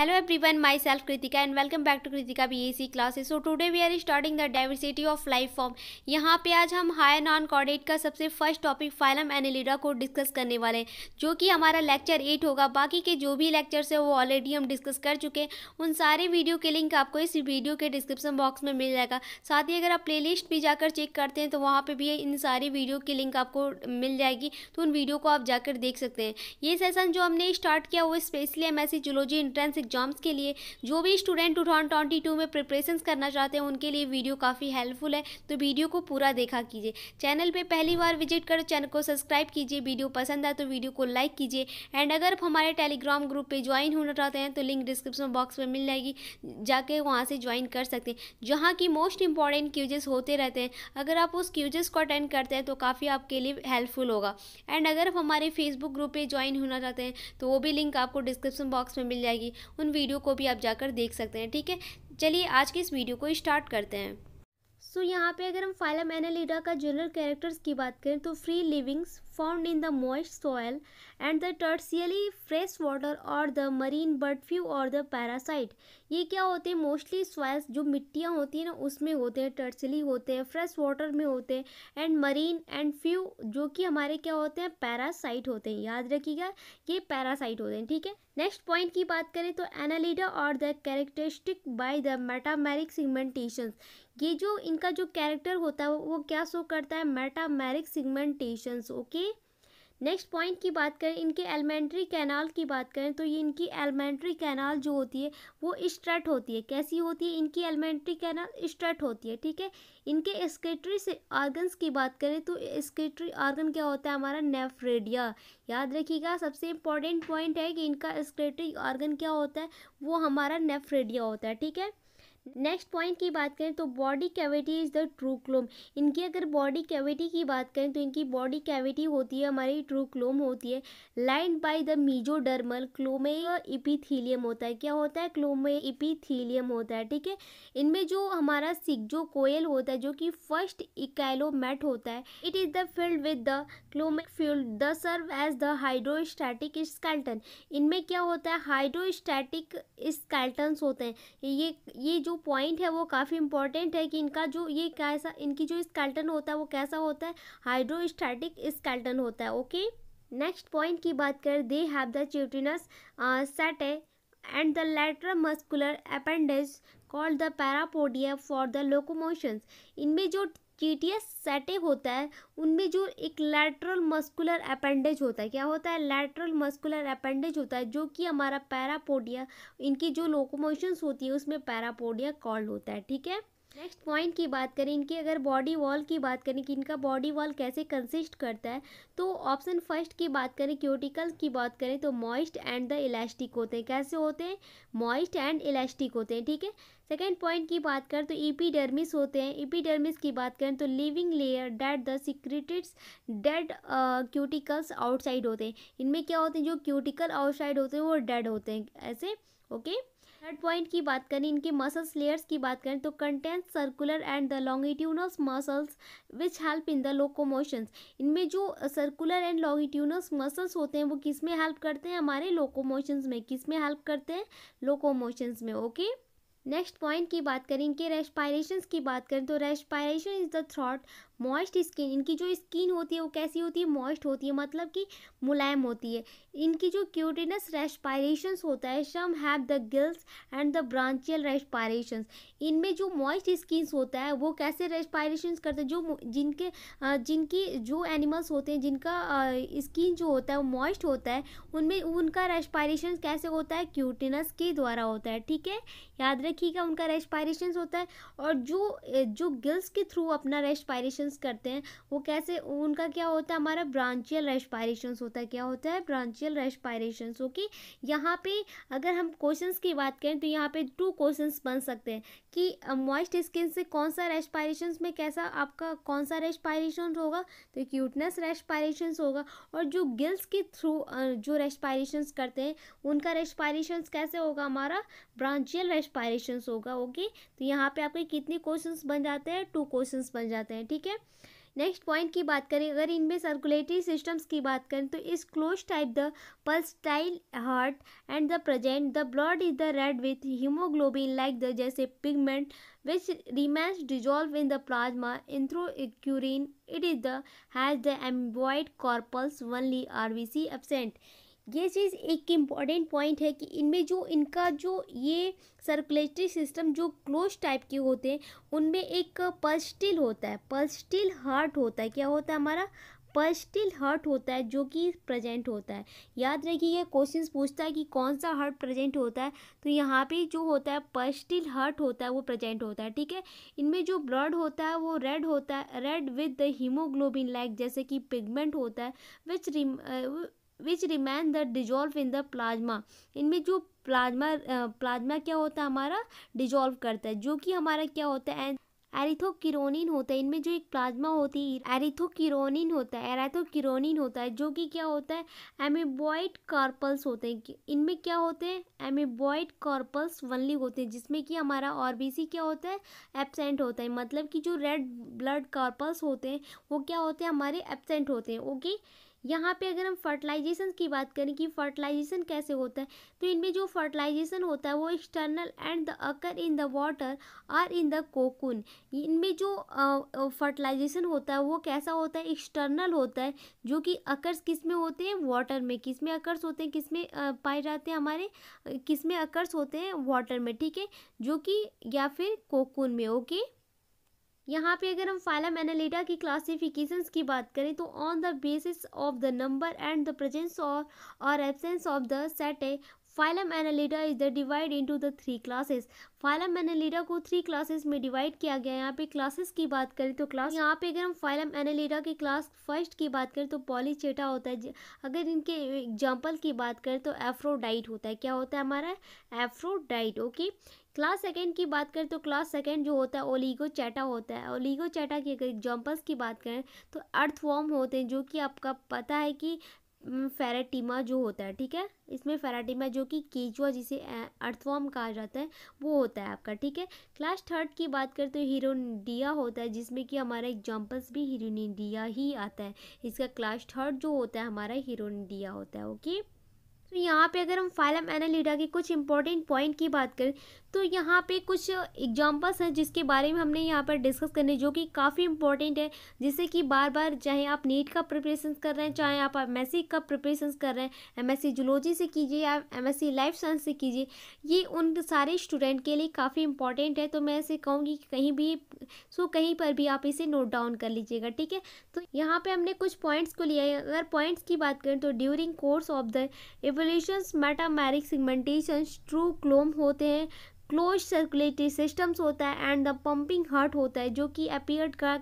Hello Hello everyone, myself Kritika and welcome back to Kritika BAC classes. So today we are starting the diversity of life form यहाँ पे आज हम higher non chordate का सबसे first topic phylum annelida को discuss करने वाले हैं जो कि हमारा लेक्चर एट होगा बाकी के जो भी लेक्चर्स है वो ऑलरेडी हम डिस्कस कर चुके हैं उन सारे वीडियो के लिंक आपको इस वीडियो के डिस्क्रिप्शन बॉक्स में मिल जाएगा साथ ही अगर आप लिस्ट भी जाकर चेक करते हैं तो वहाँ पर भी इन सारी वीडियो की लिंक आपको मिल जाएगी तो उन वीडियो को आप जाकर देख सकते हैं ये सेसन जो हमने स्टार्ट किया वो specially M S C zoology exams के लिए जो भी student two thousand twenty two में प्रिपरेशन करना चाहते हैं उनके लिए वीडियो काफ़ी हेल्पफुल है तो वीडियो को पूरा देखा कीजिए चैनल पर पहली बार विजिट कर चैनल को सब्सक्राइब कीजिए वीडियो पसंद आए तो वीडियो को लाइक कीजिए एंड अगर आप हमारे टेलीग्राम ग्रुप पर ज्वाइन होना चाहते हैं तो लिंक डिस्क्रिप्शन बॉक्स में मिल जाएगी जाके वहाँ से ज्वाइन कर सकते हैं जहाँ की मोस्ट इंपॉर्टेंट क्यूजेस होते रहते हैं अगर आप उस क्यूजेस को अटेंड करते हैं तो काफ़ी आपके लिए हेल्पफुल होगा एंड अगर आप हमारे फेसबुक ग्रुप पे ज्वाइन होना चाहते हैं तो वो भी लिंक आपको डिस्क्रिप्शन बॉक्स में मिल जाएगी उन वीडियो को भी आप जाकर देख सकते हैं ठीक है चलिए आज के इस वीडियो को स्टार्ट करते हैं सो so, यहाँ पे अगर हम फाइलम एनालिडा का जनरल कैरेक्टर्स की बात करें तो free livings found in the moist soil and the terrestrially fresh water और द मरीन बर्ड फ्यू और द पैरासाइट ये क्या होते हैं मोस्टली सॉयल्स जो मिट्टियाँ होती हैं ना उसमें होते हैं टर्सियली होते हैं फ्रेश वाटर में होते हैं एंड मरीन एंड फ्यू जो कि हमारे क्या होते हैं पैरासाइट होते हैं याद रखिएगा ये पैरासाइट होते हैं ठीक है नेक्स्ट पॉइंट की बात करें तो एनालिडा और the characteristic by the metameric segmentation ये जो इनका जो कैरेक्टर होता है वो क्या शो करता है metameric segmentations okay next point की बात करें इनके एलिमेंट्री कैनाल की बात करें तो ये इनकी एलिमेंट्री कैनाल जो होती है वो स्ट्रट होती है कैसी होती है इनकी एलिमेंट्री कैनाल स्ट्रट होती है ठीक है इनके स्केटरी से ऑर्गन्स की बात करें तो स्केटरी ऑर्गन क्या होता है हमारा नेफ्रेडिया याद रखिएगा सबसे इंपॉर्टेंट पॉइंट है कि इनका स्केटरी ऑर्गन क्या होता है वो हमारा नेफ्रेडिया होता है ठीक है नेक्स्ट पॉइंट की बात करें तो body cavity is the true coelom इनकी अगर बॉडी कैविटी की बात करें तो इनकी बॉडी कैविटी होती है हमारी ट्रू क्लोम होती है line by the mesodermal coelom epithelium होता है क्या होता है क्लोमे इपीथीलियम होता है ठीक है इनमें जो हमारा सिग्जो कोयल होता है जो कि फर्स्ट इकैलोमेट होता है it is the field with the coelomic field the serve as the hydrostatic skeleton इनमें क्या होता है हाइड्रोस्टैटिक स्कैल्टन होते हैं ये ये जो जो पॉइंट है वो काफ़ी इंपॉर्टेंट है कि इनका जो ये कैसा इनकी जो स्केल्टन होता है वो कैसा होता है हाइड्रोस्टैटिक स्केल्टन होता है ओके नेक्स्ट पॉइंट की बात करें they have the chitinous set and the lateral muscular appendage called the parapodia for the locomotions इनमें जो केटीएस सेटे होता है उनमें जो एक लैटरल मस्कुलर अपेंडेज होता है क्या होता है लैटरल मस्कुलर अपेंडेज होता है जो कि हमारा पैरापोडिया इनकी जो लोकोमोशंस होती है उसमें पैरापोडिया कॉल्ड होता है ठीक है नेक्स्ट पॉइंट की बात करें इनकी अगर बॉडी वॉल की बात करें कि इनका बॉडी वॉल कैसे कंसिस्ट करता है तो ऑप्शन फर्स्ट की बात करें क्यूटिकल की बात करें तो मॉइस्ट एंड द इलास्टिक होते हैं कैसे होते हैं मॉइस्ट एंड इलास्टिक होते हैं ठीक है सेकेंड पॉइंट की बात करें तो ईपीडर्मिस होते हैं ईपीडर्मिस की बात करें तो living layer that the secreteds dead cuticles outside होते हैं इनमें क्या होते हैं जो क्यूटिकल आउटसाइड होते हैं वो डेड होते हैं ऐसे ओके okay? थर्ड पॉइंट की बात करें इनके मसल्स लेयर्स की बात करें तो content circular and the longitudinal muscles which help in the locomotions इनमें जो सर्कुलर एंड लॉन्गिट्यूनस मसल्स होते हैं वो किस में हेल्प करते हैं हमारे लोकोमोशंस में किस में हेल्प करते हैं लोकोमोशंस में ओके नेक्स्ट पॉइंट की बात करें इनके रेस्पायरेशंस की बात करें तो respiration is the throat moist skin इनकी जो स्किन होती है वो कैसी होती है मॉइस्ट होती है मतलब कि मुलायम होती है इनकी जो क्यूटिनस रेस्पायरेशन होता है some have the gills and the branchial respiration इनमें जो मॉइस्ट स्किन होता है वो कैसे रेस्पायरेशन करते हैं जो जिनके जिनकी जो एनिमल्स होते हैं जिनका स्किन जो होता है वो मॉइस्ट होता है उनमें उनका रेस्पायरेशन कैसे होता है क्यूटिनस के द्वारा होता है ठीक है याद रखिएगा उनका रेस्पायरेशन होता है और जो जो गिल्स के थ्रू अपना रेस्पायरेशन रेस्पायरेशंस करते हैं वो कैसे उनका क्या होता है हमारा ब्रांचियल रेस्पायरेशंस होता है क्या होता है ब्रांचियल रेस्पायरेशंस ओके यहाँ पे अगर हम क्वेश्चंस की बात करें तो यहाँ पे टू क्वेश्चंस बन सकते हैं कि मॉइस्ट स्किन से कौन सा रेस्पायरेशंस में कैसा आपका कौन सा रेस्पायरेशन होगा तो क्यूटनेस रेस्पायरेशंस होगा और जो गिल्स के थ्रू जो रेस्पायरेशंस करते हैं उनका रेस्पायरेशंस कैसे होगा हमारा ब्रांचियल रेस्पायरेशंस होगा ओके तो यहाँ पे आपके कितने क्वेश्चंस बन जाते हैं टू क्वेश्चंस बन जाते हैं ठीक है नेक्स्ट पॉइंट की बात करें अगर इनमें सर्कुलेटरी सिस्टम्स की बात करें तो is close type the pulsatile heart and the present the blood is the red with haemoglobin like the जैसे pigment which remains dissolve in the plasma इंथ्रोक्यूरिन it is the has the amoeboid corpuscles only R B C absent ये चीज़ एक important point है कि इनमें जो इनका जो ये सर्कुलेटरी सिस्टम जो क्लोज टाइप के होते हैं उनमें एक पल्सटिल होता है पल्सटिल हार्ट होता है क्या होता है हमारा पल्सटिल हर्ट होता है जो कि प्रेजेंट होता है याद रखिए क्वेश्चन पूछता है कि कौन सा हर्ट प्रेजेंट होता है तो यहाँ पे जो होता है पल्सटिल हर्ट होता है वो प्रेजेंट होता है ठीक है इनमें जो ब्लड होता है वो रेड होता है red with the haemoglobin like जैसे कि पिगमेंट होता है which which remain the dissolve in the plasma इनमें जो प्लाज्मा प्लाज्मा क्या होता है हमारा डिजोल्व करता है जो कि हमारा क्या होता है एरिथोकिरोनिन होता है इनमें जो एक प्लाज्मा होती है एरिथोकिरोनिन होता है एराथोकिरोनिन होता है जो कि क्या होता है एमिबॉइड कार्पल्स होते हैं इनमें क्या होते हैं एमिबॉइड कार्पल्स वनली होते हैं जिसमें कि हमारा ऑरबीसी क्या होता है एबसेंट होता है मतलब कि जो रेड ब्लड कार्पल्स होते हैं वो क्या होते हैं हमारे एबसेंट होते हैं ओके यहाँ पे अगर हम फर्टिलाइजेशन की बात करें कि फर्टिलाइजेशन कैसे होता है तो इनमें जो फर्टिलाइजेशन होता है वो external and the occur in the water और इन द कोकुन इनमें जो फर्टिलाइजेशन होता है वो कैसा होता है एक्सटर्नल होता है जो कि अकर्स किस में होते हैं वाटर में किस में अकर्स होते हैं किस में पाए जाते हैं हमारे किस में अकर्स होते हैं वाटर में ठीक है जो कि या फिर कोकुन में ओके okay? यहाँ पे अगर हम फाइलम एनालिटा की क्लासिफिकेशंस की बात करें तो on the basis of the number and the presence of और absence of the set a phylum annelida is the divide into the three classes phylum annelida को थ्री क्लासेस में डिवाइड किया गया है यहाँ पे क्लासेस की बात करें तो क्लास यहाँ पे अगर हम फाइलम एनालिटा की क्लास फर्स्ट की बात करें तो पॉलीचेटा होता है अगर इनके एग्जाम्पल की बात करें तो एफ्रोडाइट होता है क्या होता है हमारा एफ्रोडाइट ओके क्लास सेकेंड की बात करें तो क्लास सेकेंड जो होता है ओलीगो चैटा होता है ओलीगो चैटा की अगर एग्जाम्पल्स की बात करें तो वॉर्म होते हैं जो कि आपका पता है कि फेराटीमा जो होता है ठीक है इसमें फेराटीमा जो कि केचुआ जिसे अर्थवॉर्म कहा जाता है वो होता है आपका ठीक है क्लास थर्ड की बात करें तो हिरोनिडिया होता है जिसमें कि हमारा एग्जाम्पल्स भी हिरोनिडिया ही आता है इसका क्लास थर्ड जो होता है हमारा हिरोनिडिया होता है ओके तो यहाँ पे अगर हम फाइलम एनालिडा के कुछ इंपॉर्टेंट पॉइंट की बात करें तो यहाँ पे कुछ एग्जाम्पल्स हैं जिसके बारे में हमने यहाँ पर डिस्कस करने जो कि काफ़ी इंपॉर्टेंट है जिससे कि बार बार चाहे आप नीट का प्रिपरेशन कर रहे हैं चाहे आप एम का प्रिपरेशन कर रहे हैं एम एस से कीजिए या एम एस लाइफ साइंस से कीजिए ये उन सारे स्टूडेंट के लिए काफ़ी इंपॉर्टेंट है तो मैं ऐसे कहूँगी कि कहीं भी सो कहीं पर भी आप इसे नोट डाउन कर लीजिएगा ठीक है तो यहाँ पर हमने कुछ पॉइंट्स को लिया है अगर पॉइंट्स की बात करें तो during course of the evolution metameric segmentation true coelom होते हैं क्लोज सर्कुलेटरी सिस्टम्स होता है एंड द पंपिंग हार्ट होता है जो कि अपीयर्ड का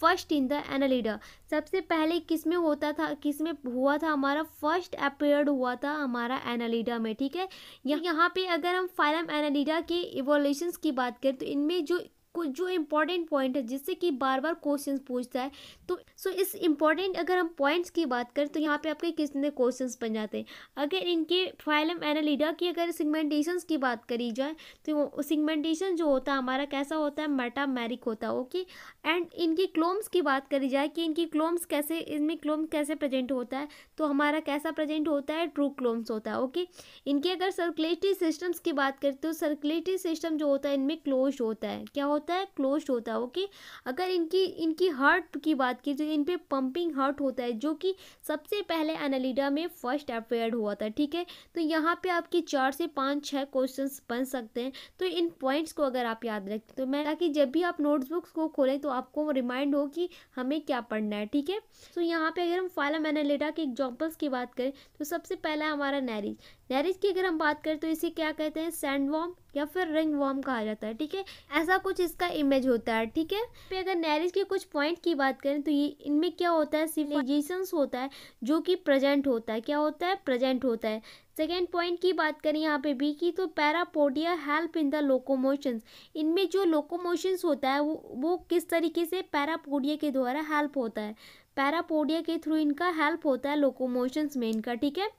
फर्स्ट इन द एनालिडा सबसे पहले किस में होता था किस में हुआ था हमारा फर्स्ट अपेयर्ड हुआ था हमारा एनालिडा में ठीक है यहाँ पे अगर हम फाइलम एनालिडा के इवोल्यूशंस की बात करें तो इनमें जो कुछ जो इम्पोर्टेंट पॉइंट है जिससे कि बार बार क्वेश्चन पूछता है तो सो इस इम्पोर्टेंट अगर हम पॉइंट्स की बात करें तो यहाँ पे आपके कितने क्वेश्चन बन जाते हैं अगर इनके फाइलम एनालिडा की अगर सिगमेंटेशन की बात करी जाए तो सिगमेंटेशन जो होता है हमारा कैसा होता है मेटामेरिक होता है ओके एंड इनकी क्लोम्स की बात करी जाए कि इनकी क्लोम्स कैसे इनमें क्लोम कैसे प्रेजेंट होता है तो हमारा कैसा प्रेजेंट होता है ट्रू क्लोम्स होता है ओके इनकी अगर सर्कुलेटरी सिस्टम्स की बात करें तो सर्कुलेटरी सिस्टम जो होता है इनमें क्लोज होता है क्या होता होता है क्लोज्ड होता है ओके अगर इनकी इनकी हार्ट की बात की तो इन पर पम्पिंग हार्ट होता है जो कि सबसे पहले एनालिडा में फर्स्ट अपेयर हुआ था ठीक है तो यहाँ पर आपके चार से पाँच छः क्वेश्चन बन सकते हैं तो इन पॉइंट्स को अगर आप याद रखें तो मैं ताकि जब भी आप नोट्सबुक्स को खोलें तो आपको रिमाइंड हो कि हमें क्या पढ़ना है ठीक है तो यहाँ पर अगर हम फाइलम एनालिडा के एग्जाम्पल्स की बात करें तो सबसे पहला हमारा नैरिज लैरिज की अगर हम बात करें तो इसे क्या कहते हैं सैंड वॉम या फिर रिंग वॉम कहा जाता है ठीक है ऐसा कुछ इसका इमेज होता है ठीक है फिर अगर नैरिज के कुछ पॉइंट की बात करें तो ये इनमें क्या होता है सिविलाइजेशंस होता है जो कि प्रेजेंट होता है क्या होता है प्रेजेंट होता है सेकेंड पॉइंट की बात करें यहाँ पे बी की तो parapodia help in the locomotions इनमें जो लोकोमोशंस होता है वो वो किस तरीके से पैरापोडिया के द्वारा हेल्प होता है पैरापोडिया के थ्रू इनका हेल्प होता है लोकोमोशंस में इनका ठीक है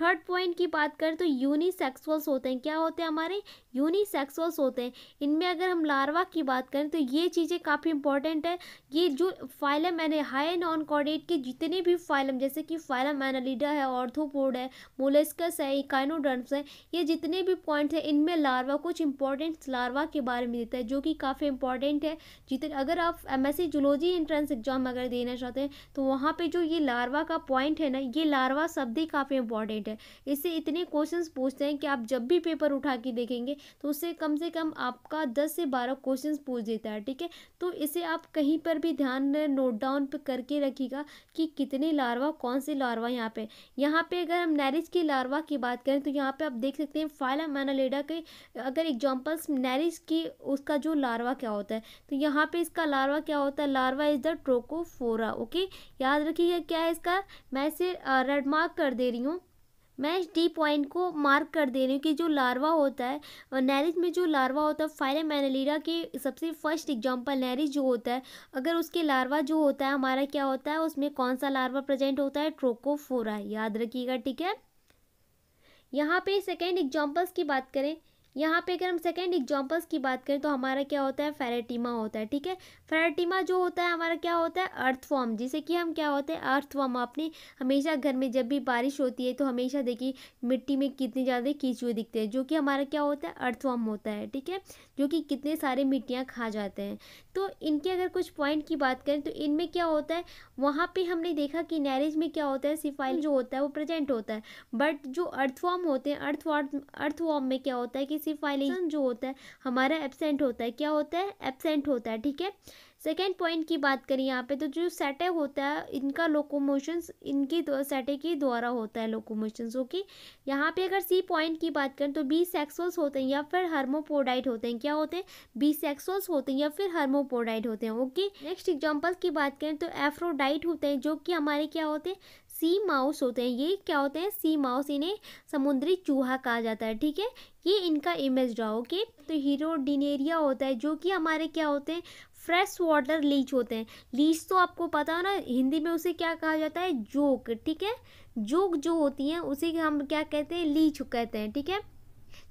थर्ड पॉइंट की बात करें तो यूनिसेक्सुअल्स होते हैं क्या होते हैं हमारे यूनिसेक्सुअल्स होते हैं इनमें अगर हम लार्वा की बात करें तो ये चीज़ें काफ़ी इंपॉर्टेंट है ये जो फाइलम मैंने हाई नॉन कॉर्डेट के जितने भी फाइलम जैसे कि फाइलम एनालिडा है ऑर्थोपोड है मोलेस्कस है इकाइनोड्रम्स है ये जितने भी पॉइंट्स हैं इनमें लार्वा कुछ इंपॉर्टेंट लार्वा के बारे में देता है जो कि काफ़ी इंपॉर्टेंट है जितने अगर आप M S zoology entrance exam अगर देना चाहते हैं तो वहाँ पर जो ये लार्वा का पॉइंट है ना ये लार्वा शब्द ही काफ़ी इंपॉर्टेंट है इससे इतने क्वेश्चन पूछते हैं कि आप जब भी पेपर उठा के देखेंगे तो उससे कम से कम आपका दस से बारह क्वेश्चन पूछ देता है ठीक है तो इसे आप कहीं पर भी ध्यान नोट डाउन पर करके रखिएगा कि कितने लार्वा कौन से लार्वा यहाँ पर यहाँ पर अगर हम नैरिज की लार्वा की बात करें तो यहाँ पे आप देख सकते हैं फाइला मैनोलेडा के अगर एग्जाम्पल्स नैरिज की उसका जो लार्वा क्या होता है तो यहाँ पे इसका लार्वा क्या होता है larva is the trochophora okay याद रखिएगा क्या है इसका मैं इसे रेड मार्क कर दे रही हूँ मैं इस डी पॉइंट को मार्क कर दे रही हूँ कि जो लार्वा होता है नैरिज में जो लार्वा होता है फाइल मैनलीरा के सबसे फर्स्ट एग्जांपल नैरिज जो होता है अगर उसके लार्वा जो होता है हमारा क्या होता है उसमें कौन सा लार्वा प्रेजेंट होता है ट्रोकोफोरा याद रखिएगा ठीक है यहाँ पे सेकेंड एग्जाम्पल्स की बात करें यहाँ पे अगर हम सेकेंड एग्जाम्पल्स की बात करें तो हमारा क्या होता है फेरेटिमा होता है ठीक है फेरेटिमा जो होता है हमारा क्या होता है अर्थवॉर्म जिसे कि हम क्या होते हैं अर्थवॉर्म आपने हमेशा घर में जब भी बारिश होती है तो हमेशा देखिए मिट्टी में कितने ज़्यादा कीचुए दिखते हैं जो कि हमारा क्या होता है अर्थवॉर्म होता है ठीक है जो कि कितने सारे मिट्टियाँ खा जाते हैं तो इनके अगर कुछ पॉइंट की बात करें तो इनमें क्या होता है वहाँ पर हमने देखा कि नैरिज में क्या होता है सिफाइल जो होता है वो प्रेजेंट होता है बट जो अर्थवॉर्म होते हैं अर्थवॉर्म अर्थवॉर्म में क्या होता है कि एक्सेसिव वायलेशन जो होता है हमारा एबसेंट होता है क्या होता है एबसेंट होता है ठीक है सेकेंड पॉइंट की बात करें यहाँ पे तो जो सेटे होता है इनका लोकोमोशंस इनकी सेटे के द्वारा होता है लोकोमोशंस ओके यहाँ पे अगर सी पॉइंट की बात करें तो बी सेक्सुअल्स होते हैं या फिर हर्मोपोडाइट होते हैं क्या होते हैं बी सेक्सुअल्स होते हैं या फिर हर्मोपोडाइट होते हैं ओके नेक्स्ट एग्जाम्पल की बात करें तो एफ्रोडाइट होते हैं जो कि हमारे क्या होते हैं सी माउस होते हैं ये क्या होते हैं सी माउस इन्हें समुद्री चूहा कहा जाता है ठीक है ये इनका इमेज रहा ओके तो हीरो डिनेरिया होता है जो कि हमारे क्या होते हैं फ्रेश वाटर लीच होते हैं लीच तो आपको पता हो ना हिंदी में उसे क्या कहा जाता है जोक ठीक है जोक जो होती हैं उसे हम क्या कहते हैं लीच कहते हैं ठीक है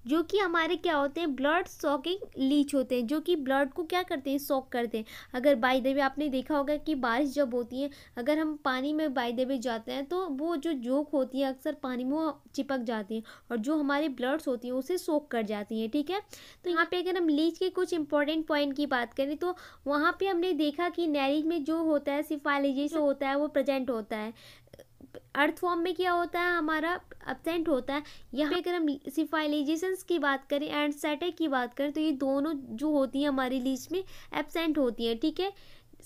जो कि हमारे क्या होते हैं ब्लड सॉकिंग लीच होते हैं जो कि ब्लड को क्या करते हैं सॉक करते हैं अगर बाई देवे आपने देखा होगा कि बारिश जब होती है अगर हम पानी में बाई देवे जाते हैं तो वो जो जोक होती है अक्सर पानी में चिपक जाती हैं और जो हमारे ब्लड्स होती हैं उसे सोख कर जाती हैं ठीक है तो यहाँ पे अगर हम लीच के कुछ इंपॉर्टेंट पॉइंट की बात करें तो वहाँ पर हमने देखा कि नैरिज में जो होता है सिफालिजिस होता है वो प्रजेंट होता है अर्थ फॉर्म में क्या होता है हमारा एबसेंट होता है यहाँ पे अगर हम सिफाइलाइजेशंस की बात करें एंड सेटे की बात करें तो ये दोनों जो होती हैं हमारी लीच में एबसेंट होती हैं ठीक है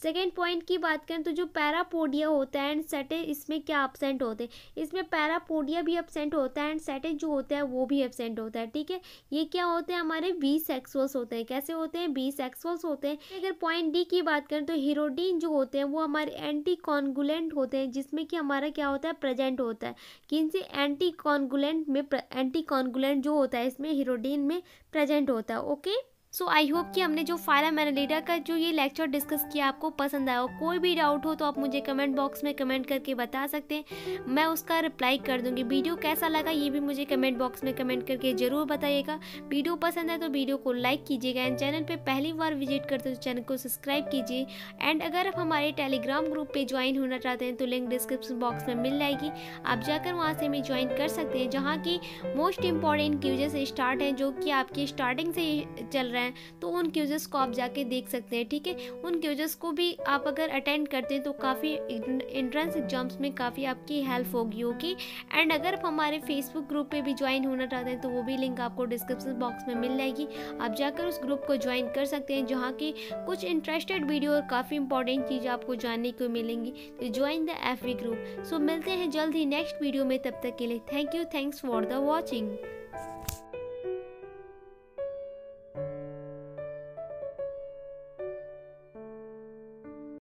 सेकेंड पॉइंट की बात करें तो जो पैरापोडिया होता है एंड सेटे इसमें क्या अपसेंट होते हैं इसमें पैरापोडिया भी अपसेंट होता है एंड सेटे जो होता है वो भी अपसेंट होता है ठीक है ये क्या होते हैं हमारे बी सेक्सुअल्स होते हैं कैसे होते हैं बी सेक्सुअल्स होते हैं अगर पॉइंट डी की बात करें तो हीरोडीन जो होते हैं वो हमारे एंटी कॉन्गुलेंट होते हैं जिसमें कि हमारा क्या होता है प्रेजेंट होता है किनसे एंटी कॉन्गुलेंट में एंटी कॉन्गुलेंट जो होता है इसमें हीरोडीन में प्रेजेंट होता है ओके सो आई होप कि हमने जो फाइलम एनालिटा का जो ये लेक्चर डिस्कस किया आपको पसंद आया हो कोई भी डाउट हो तो आप मुझे कमेंट बॉक्स में कमेंट करके बता सकते हैं मैं उसका रिप्लाई कर दूंगी वीडियो कैसा लगा ये भी मुझे कमेंट बॉक्स में कमेंट करके ज़रूर बताइएगा वीडियो पसंद है तो वीडियो को लाइक कीजिएगा एंड चैनल पर पहली बार विजिट करते हो तो चैनल को सब्सक्राइब कीजिए एंड अगर आप हमारे टेलीग्राम ग्रुप पर ज्वाइन होना चाहते हैं तो लिंक डिस्क्रिप्शन बॉक्स में मिल जाएगी आप जाकर वहाँ से हमें ज्वाइन कर सकते हैं जहाँ की मोस्ट इंपॉर्टेंट क्यूजेस स्टार्ट हैं जो कि आपकी स्टार्टिंग से चल रहे रहे हैं तो उन क्यूजेस को आप जाके देख सकते हैं ठीक है उन क्यूजेस को भी आप अगर अटेंड करते हैं तो काफ़ी एंट्रेंस एग्जाम्स में काफ़ी आपकी हेल्प होगी होगी एंड अगर आप हमारे फेसबुक ग्रुप पे भी ज्वाइन होना चाहते हैं तो वो भी लिंक आपको डिस्क्रिप्शन बॉक्स में मिल जाएगी आप जाकर उस ग्रुप को ज्वाइन कर सकते हैं जहाँ की कुछ इंटरेस्टेड वीडियो और काफ़ी इंपॉर्टेंट चीज़ आपको जानने को मिलेंगी तो join the F group so मिलते हैं जल्द ही नेक्स्ट वीडियो में तब तक के लिए thank you thanks for the watching